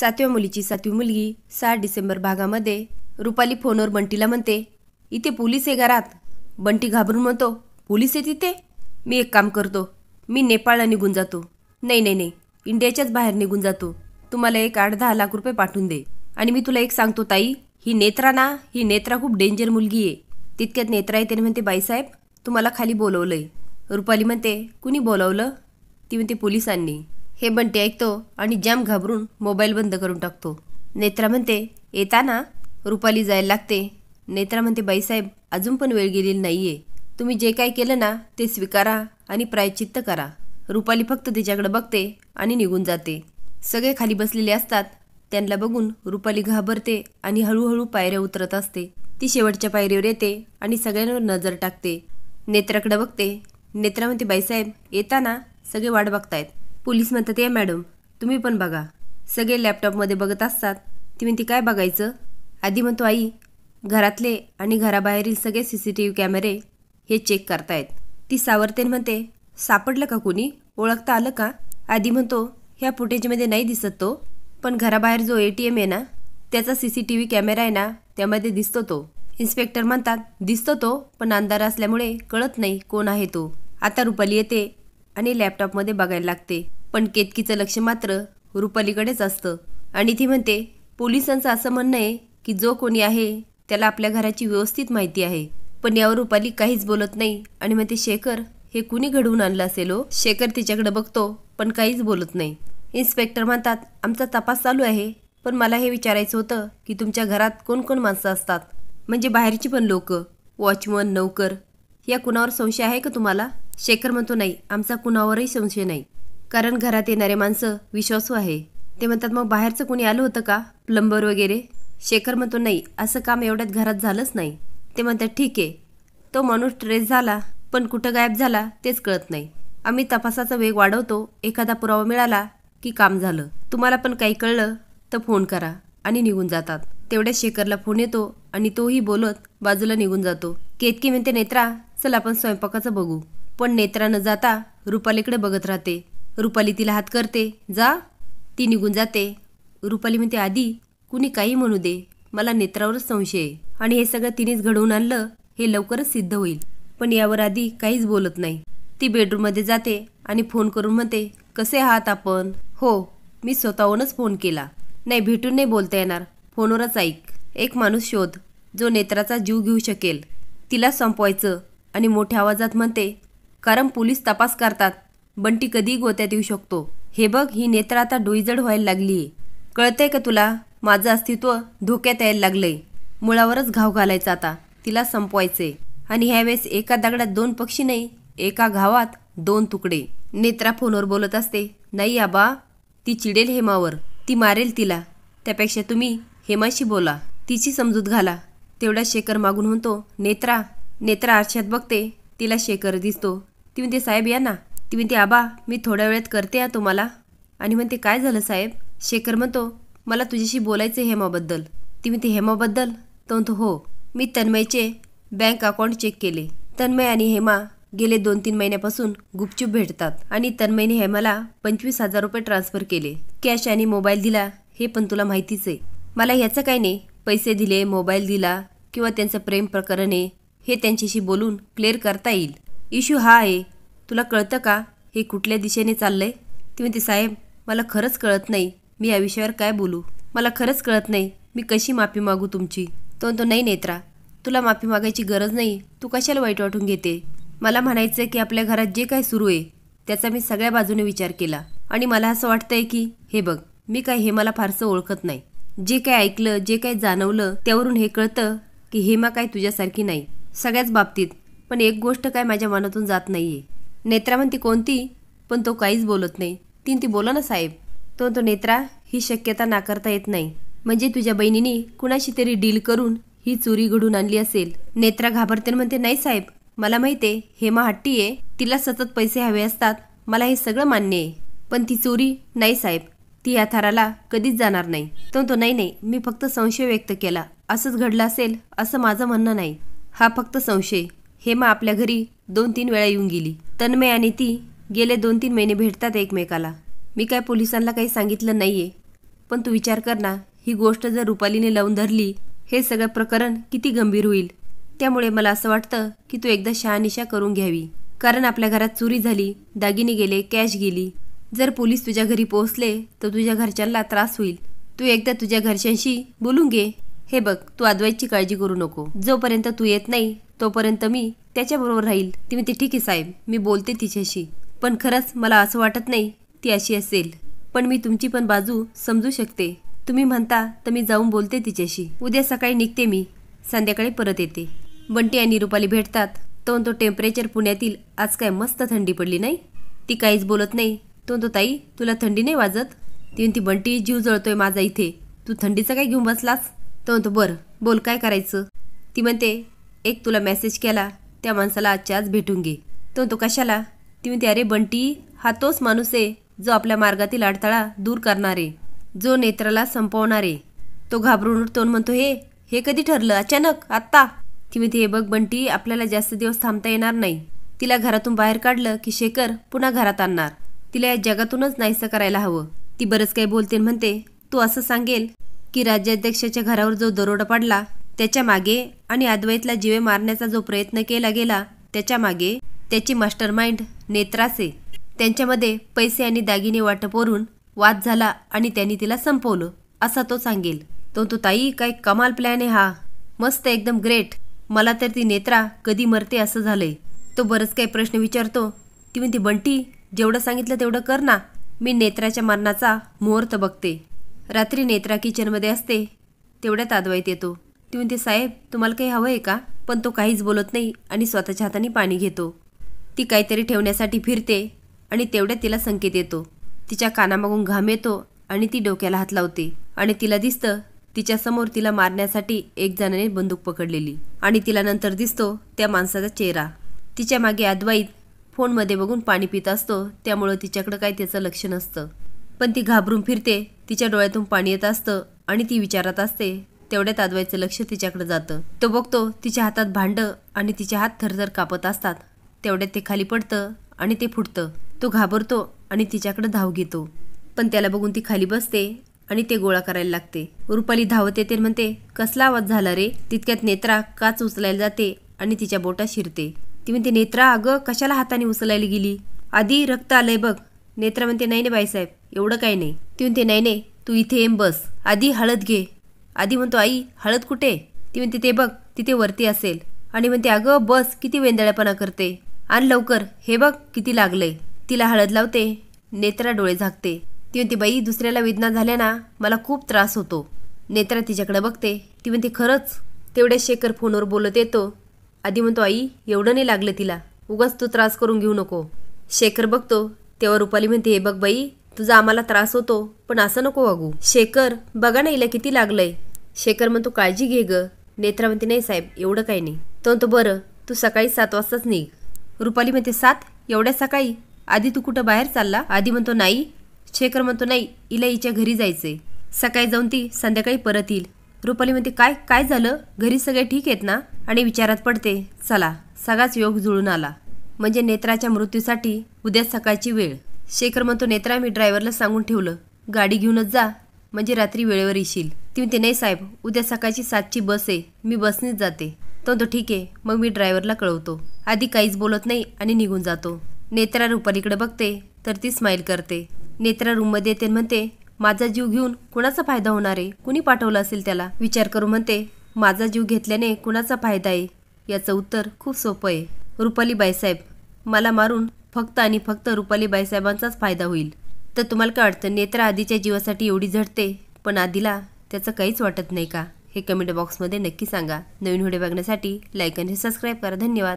सातव्या मुलीची सातवी मुलगी सहा डिसेंबर भागामध्ये रुपाली फोनवर बंटीला म्हणते इथे पोलीस आहे घरात बंटी घाबरून म्हणतो पोलीस आहे तिथे मी एक काम करतो मी नेपाळला निघून जातो नाही नाही नाही इंडियाच्याच बाहेर निघून जातो तुम्हाला एक आठ दहा लाख रुपये पाठवून दे आणि मी तुला एक सांगतो ताई ही नेत्रा ना ही नेत्रा खूप डेंजर मुलगी आहे तितक्यात नेत्रा आहे येते म्हणते बाईसाहेब तुम्हाला खाली बोलवलं आहे रुपाली म्हणते कुणी बोलावलं ती म्हणते पोलिसांनी हे बंटी ऐकतो आणि जाम घाबरून मोबाईल बंद करून टाकतो नेत्रा म्हणते येताना रुपाली जायला लागते नेत्रा म्हणते बाईसाहेब अजून पण वेळ गेलेली नाही आहे तुम्ही जे काय केलं ना ते स्वीकारा आणि प्रायचित्त करा रुपाली फक्त तिच्याकडे बघते आणि निघून जाते सगळे खाली बसलेले असतात त्यांना बघून रुपाली घाबरते आणि हळूहळू पायऱ्या उतरत असते ती शेवटच्या पायरीवर येते आणि सगळ्यांवर नजर टाकते नेत्राकडे बघते नेत्रा बाईसाहेब येताना सगळे वाट बघतायत पोलीस म्हणतात या मॅडम तुम्ही पण बघा सगळे लॅपटॉपमध्ये बघत असतात ती ते काय बघायचं आधी म्हणतो आई घरातले आणि घराबाहेरील सगळे सी सी टी व्ही कॅमेरे हे चेक करतायत ती सावरतेन म्हणते सापडलं का कोणी ओळखता आलं का आधी म्हणतो ह्या फुटेजमध्ये नाही दिसत तो पण घराबाहेर जो ए टी एम आहे ना त्याचा C C T V camera आहे ना त्यामध्ये दिसतो तो इन्स्पेक्टर म्हणतात दिसतो तो पण अंधार असल्यामुळे कळत नाही कोण आहे तो आता रुपाली येते आणि लॅपटॉपमध्ये बघायला लागते पण केतकीचं लक्ष मात्र रुपालीकडेच असतं आणि ती म्हणते पोलिसांचं असं म्हणणं आहे की जो कोणी आहे त्याला आपल्या घराची व्यवस्थित माहिती आहे पण यावर रुपाली काहीच बोलत नाही आणि म्हणते शेखर हे कुणी घडवून आणलं असेल हो शेखर तिच्याकडे बघतो पण काहीच बोलत नाही इन्स्पेक्टर म्हणतात आमचा तपास चालू आहे पण मला हे विचारायचं होतं की तुमच्या घरात कोणकोण माणसं असतात म्हणजे बाहेरची पण लोक वॉचमन नौकर या कुणावर संशय आहे का तुम्हाला शेखर म्हणतो नाही आमचा कुणावरही संशय नाही कारण घरात येणारे माणसं विश्वासू आहे ते म्हणतात मग बाहेरचं कोणी आलं होतं का प्लंबर वगैरे शेखर म्हणतो नाही असं काम एवढ्यात घरात झालंच नाही ते म्हणतात ठीक आहे तो माणूस ट्रेस झाला पण कुठं गायब झाला तेच कळत नाही आम्ही तपासाचा वेग वाढवतो एखादा पुरावा मिळाला की काम झालं तुम्हाला पण काही कळलं तर फोन करा आणि निघून जातात तेवढ्या शेखरला फोन येतो आणि तोही बोलत बाजूला निघून जातो केतकी म्हणते नेत्रा चल आपण स्वयंपाकाचं बघू पण नेत्रा न जाता रुपालीकडे बघत राहते रुपाली तिला हात करते जा ती निघून जाते रुपाली म्हणते आधी कुणी काही म्हणू दे मला नेत्रावरच संशय आहे आणि हे सगळं तिनेच घडवून आणलं हे लवकरच सिद्ध होईल पण यावर आधी काहीच बोलत नाही ती बेडरूममध्ये जाते आणि फोन करून म्हणते कसे आहात आपण हो मी स्वतःहूनच फोन केला नाही भेटून नाही बोलता येणार फोनवरच ऐक एक माणूस शोध जो नेत्राचा जीव घेऊ शकेल तिला संपवायचं आणि मोठ्या आवाजात म्हणते कारण पोलीस तपास करतात बंटी कधी गोत्यात येऊ शकतो हे बघ ही नेत्र आता डोईजड व्हायला लागली कळतंय का तुला माझं अस्तित्व धोक्यात यायला लागलंय मुळावरच घाव घालायचा आता तिला संपवायचे आणि ह्यावेळेस एका दगडात दोन पक्षी नाही एका घावात दोन तुकडे नेत्रा फोनवर बोलत असते नाही आबा ती चिडेल हेमावर ती मारेल तिला त्यापेक्षा तुम्ही हेमाशी बोला तिची समजूत घाला तेवढा शेखर मागून म्हणतो नेत्रा नेत्रा आरशात बघते तिला शेखर दिसतो ती म्हणते साहेब या ना ती म्हणते आबा मी थोड्या वेळात करते या तुम्हाला आणि म्हणते काय झालं साहेब शेखर म्हणतो मला तुझ्याशी बोलायचं हेमाबद्दल ती म्हणते हेमाबद्दल तो म्हणतो हो मी तन्मयचे बँक अकाउंट चेक केले तन्मय आणि हेमा गेले दोन तीन महिन्यापासून गुपचूप भेटतात आणि तन्मयने हेमाला पंचवीस हजार रुपये ट्रान्सफर केले कॅश आणि मोबाईल दिला हे पण तुला माहितीच आहे मला ह्याचं काही नाही पैसे दिले मोबाईल दिला किंवा त्यांचं प्रेम प्रकरण आहे हे त्यांच्याशी बोलून क्लिअर करता येईल इश्यू हा आहे तुला कळतं का हे कुठल्या दिशेने चाललंय ती म्हणते साहेब मला खरंच कळत नाही मी या विषयावर काय बोलू मला खरंच कळत नाही मी कशी माफी मागू तुमची तो म्हणतो नाही नेत्रा तुला माफी मागायची गरज नाही तू कशाला वाईट वाटून घेते मला म्हणायचं की आपल्या घरात जे काय सुरू आहे त्याचा मी सगळ्या बाजूने विचार केला आणि मला असं वाटतंय की हे बघ मी काय हे मला फारसं ओळखत नाही जे काय ऐकलं जे काय जाणवलं त्यावरून हे कळतं की हेमा काय तुझ्यासारखी नाही सगळ्याच बाबतीत पण एक गोष्ट काय माझ्या मनातून जात नाही आहे नेत्रा कोणती पण तो काहीच बोलत नाही तीन ती बोला ना साहेब तो तो नेत्रा ही शक्यता नाकारता येत नाही म्हणजे तुझ्या बहिणीने कुणाशी तरी डील करून ही चोरी घडून आणली असेल नेत्रा घाबरते म्हणते नाही साहेब मला माहिती आहे हेमा हट्टी आहे तिला सतत पैसे हवे असतात मला हे सगळं मान्य आहे पण ती चोरी नाही साहेब ती या थाराला कधीच जाणार नाही तो तो नाही नाही मी फक्त संशय व्यक्त केला असंच घडलं असेल असं माझं म्हणणं नाही हा फक्त संशय हेमा आपल्या घरी दोन तीन वेळा येऊन गेली तन्मय आणि ती गेले दोन तीन महिने भेटतात एकमेकाला मी काय पोलिसांना काही सांगितलं नाहीये पण तू विचार कर ना ही गोष्ट जर रुपालीने लावून धरली हे सगळं प्रकरण किती गंभीर होईल त्यामुळे मला असं वाटतं की तू एकदा शहानिशा करून घ्यावी कारण आपल्या घरात चोरी झाली दागिने गेले कॅश गेली जर पोलीस तुझ्या घरी पोहोचले तर तुझ्या घरच्यांना त्रास होईल तू एकदा तुझ्या घरच्यांशी बोलून घे हे बघ तू अद्वैतची काळजी करू नको जोपर्यंत तू येत नाही तोपर्यंत मी त्याच्याबरोबर राहील ती म्हणते ठीक आहे साहेब मी बोलते तिच्याशी पण खरंच मला असं वाटत नाही ती अशी असेल पण मी तुमची पण बाजू समजू शकते तुम्ही म्हणता तर मी जाऊन बोलते तिच्याशी उद्या सकाळी निघते मी संध्याकाळी परत येते बंटी आणि रुपाली भेटतात तो तो टेम्परेचर पुण्यातील आज काय मस्त थंडी पडली नाही ती काहीच बोलत नाही तो तो ताई तुला थंडी नाही वाजत ती बंटी जीव जळतोय माझा इथे तू थंडीचं काय घेऊन बसलास तो म्हणतो बरं बोल काय करायचं ती म्हणते एक तुला मेसेज केला त्या माणसाला आजच्या आज भेटून घे तो तो कशाला ती म्हणते अरे बंटी हा तोच माणूस आहे जो आपल्या मार्गातील अडथळा दूर करणारे जो नेत्राला संपवणारे तो घाबरून उठतो म्हणतो हे हे कधी ठरलं अचानक आत्ता ती ते हे बघ बंटी आपल्याला जास्त दिवस थांबता येणार नाही तिला घरातून बाहेर काढलं की शेखर पुन्हा घरात आणणार तिला या जगातूनच नाहीसं करायला हवं ती बरंच काही बोलते म्हणते तू असं सांगेल की राज्याध्यक्षाच्या घरावर जो दरोडा पडला त्याच्या मागे आणि अद्वैतला जीवे मारण्याचा जो प्रयत्न केला गेला त्याच्या मागे त्याची मास्टरमाइंड नेत्रासे त्यांच्यामध्ये पैसे आणि दागिने वाटपोरून वाद झाला आणि त्यांनी तिला संपवलं असा तो सांगेल तो तो ताई काय कमाल प्लॅन आहे हा मस्त एकदम ग्रेट मला तर ती नेत्रा कधी मरते असं झालंय तो बरंच काही प्रश्न विचारतो ती बंटी जेवढं सांगितलं तेवढं कर ना मी नेत्राच्या मरणाचा मुहूर्त बघते रात्री नेत्रा किचनमध्ये असते तेवढ्यात अद्वैत येतो ती म्हणते साहेब तुम्हाला काही हवं आहे का पण तो काहीच बोलत नाही आणि स्वतःच्या हाताने पाणी घेतो ती काहीतरी ठेवण्यासाठी फिरते आणि तेवढ्या तिला संकेत येतो तिच्या कानामागून घाम येतो आणि ती डोक्याला हात लावते आणि तिला दिसतं तिच्यासमोर तिला मारण्यासाठी एक जणाने बंदूक पकडलेली आणि तिला नंतर दिसतो त्या माणसाचा चेहरा तिच्या मागे अद्वाईत फोनमध्ये बघून पाणी पित असतो त्यामुळं तिच्याकडं काही त्याचं लक्ष नसतं पण ती घाबरून फिरते तिच्या डोळ्यातून पाणी येत असतं आणि ती विचारात असते तेवढ्यात अद्वैचं लक्ष तिच्याकडे जातं तो बघतो तिच्या हातात भांडं आणि तिच्या हात थरथर कापत असतात तेवढ्यात ते खाली पडतं आणि ते फुटतं तो घाबरतो आणि तिच्याकडे धाव घेतो पण त्याला बघून ती खाली बसते आणि ते गोळा करायला लागते रुपाली धावत येते म्हणते कसला आवाज झाला रे तितक्यात नेत्रा काच उचलायला जाते आणि तिच्या बोटा शिरते ती म्हणते नेत्रा अगं कशाला हाताने उचलायला गेली आधी रक्त आलंय बघ नेत्रा म्हणते नाही ने बाईसाहेब एवढं काही नाही ती म्हणते नाही नाही तू इथे येम बस आधी हळद घे आधी म्हणतो आई हळद कुठे ती म्हणते ते बघ तिथे वरती असेल आणि म्हणते अगं बस किती वेंदळ्यापणा करते आणि लवकर हे बघ किती लागलंय तिला हळद लावते नेत्रा डोळे झाकते ती म्हणते बाई दुसऱ्याला वेदना झाल्या ना मला खूप त्रास होतो नेत्रा तिच्याकडे बघते ती म्हणते खरंच तेवढ्या शेखर फोनवर बोलत येतो आधी म्हणतो आई एवढं नाही लागलं तिला उगाच तू त्रास करून घेऊ नको शेखर बघतो तेव्हा रुपाली म्हणते हे बघ बाई तुझा आम्हाला त्रास होतो पण असं नको वागू शेखर बघा ना हिला किती लागलंय शेखर म्हणतो काळजी घे ग नेत्रावंती नाही साहेब एवढं काही नाही तो म्हणतो बरं तू सकाळी सात वाजताच निघ रुपाली म्हणते सात एवढ्या सकाळी आधी तू कुठं बाहेर चालला आधी म्हणतो नाही शेखर म्हणतो नाही इला हिच्या घरी जायचंय सकाळी जाऊन ती संध्याकाळी परत येईल रुपाली म्हणते काय काय झालं घरी सगळे ठीक आहेत ना आणि विचारात पडते चला सगळाच योग जुळून आला म्हणजे नेत्राच्या मृत्यूसाठी उद्या सकाळची वेळ शेखर म्हणतो नेत्रा मी ड्रायव्हरला सांगून ठेवलं गाडी घेऊनच जा म्हणजे रात्री वेळेवर येशील ती म्हणते नाही साहेब उद्या सकाळची सातची बस आहे मी बसनेच जाते तो तो ठीक आहे मग मी ड्रायव्हरला कळवतो आधी काहीच बोलत नाही आणि निघून जातो नेत्रा रुपालीकडे बघते तर ती स्माईल करते नेत्रा रूममध्ये येते म्हणते माझा जीव घेऊन कुणाचा फायदा होणार आहे कुणी पाठवला असेल त्याला विचार करू म्हणते माझा जीव घेतल्याने कुणाचा फायदा आहे याचं उत्तर खूप सोपं आहे रुपाली बाईसाहेब मला मारून फक्त आणि फक्त रुपाली बाईसाहेबांचाच फायदा होईल तर तुम्हाला काय वाटतं नेत्र आधीच्या जीवासाठी एवढी झडते पण आधीला त्याचं काहीच वाटत नाही का हे कमेंट बॉक्समध्ये नक्की सांगा नवीन व्हिडिओ बघण्यासाठी लाईक आणि सबस्क्राईब करा धन्यवाद